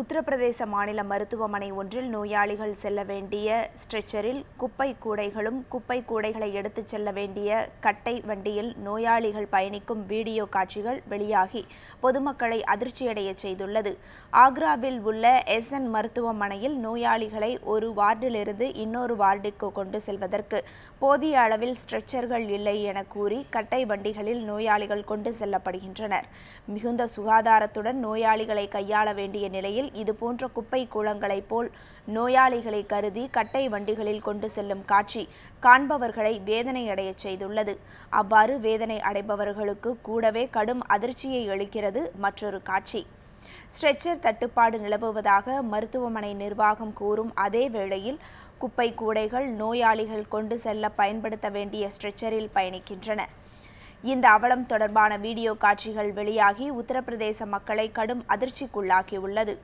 உத்தரப்பிரதேச மாநில மருத்துவமனை ஒன்றில் நோயாளிகள் செல்ல வேண்டிய ஸ்ட்ரெச்சரில் குப்பை கூடைகளும் குப்பை கூடைகளை எடுத்துச் செல்ல வேண்டிய கட்டை வண்டியில் நோயாளிகள் பயணிக்கும் வீடியோ காட்சிகள் வெளியாகி பொதுமக்களை அதிர்ச்சியடைய செய்துள்ளது ஆக்ராவில் உள்ள எஸ்என் மருத்துவமனையில் நோயாளிகளை ஒரு வார்டிலிருந்து இன்னொரு வார்டுக்கு கொண்டு செல்வதற்கு போதிய அளவில் ஸ்ட்ரெச்சர்கள் இல்லை என கூறி கட்டை வண்டிகளில் நோயாளிகள் கொண்டு செல்லப்படுகின்றனர் மிகுந்த சுகாதாரத்துடன் நோயாளிகளை கையாள வேண்டிய நிலையில் நகரில் இதுபோன்ற குப்பை குளங்களைப் போல் நோயாளிகளை கருதி கட்டை வண்டிகளில் கொண்டு செல்லும் காட்சி காண்பவர்களை வேதனையடையச் செய்துள்ளது அவ்வாறு வேதனை அடைபவர்களுக்கு கூடவே கடும் அதிர்ச்சியை அளிக்கிறது மற்றொரு காட்சி ஸ்ட்ரெச்சர் தட்டுப்பாடு நிலவுவதாக மருத்துவமனை நிர்வாகம் கூறும் அதே வேளையில் குப்பை கூடைகள் நோயாளிகள் கொண்டு செல்ல பயன்படுத்த வேண்டிய ஸ்ட்ரெச்சரில் பயணிக்கின்றன இந்த அவலம் தொடர்பான வீடியோ காட்சிகள் வெளியாகி உத்தரப்பிரதேச மக்களை கடும் அதிர்ச்சிக்குள்ளாகியுள்ளது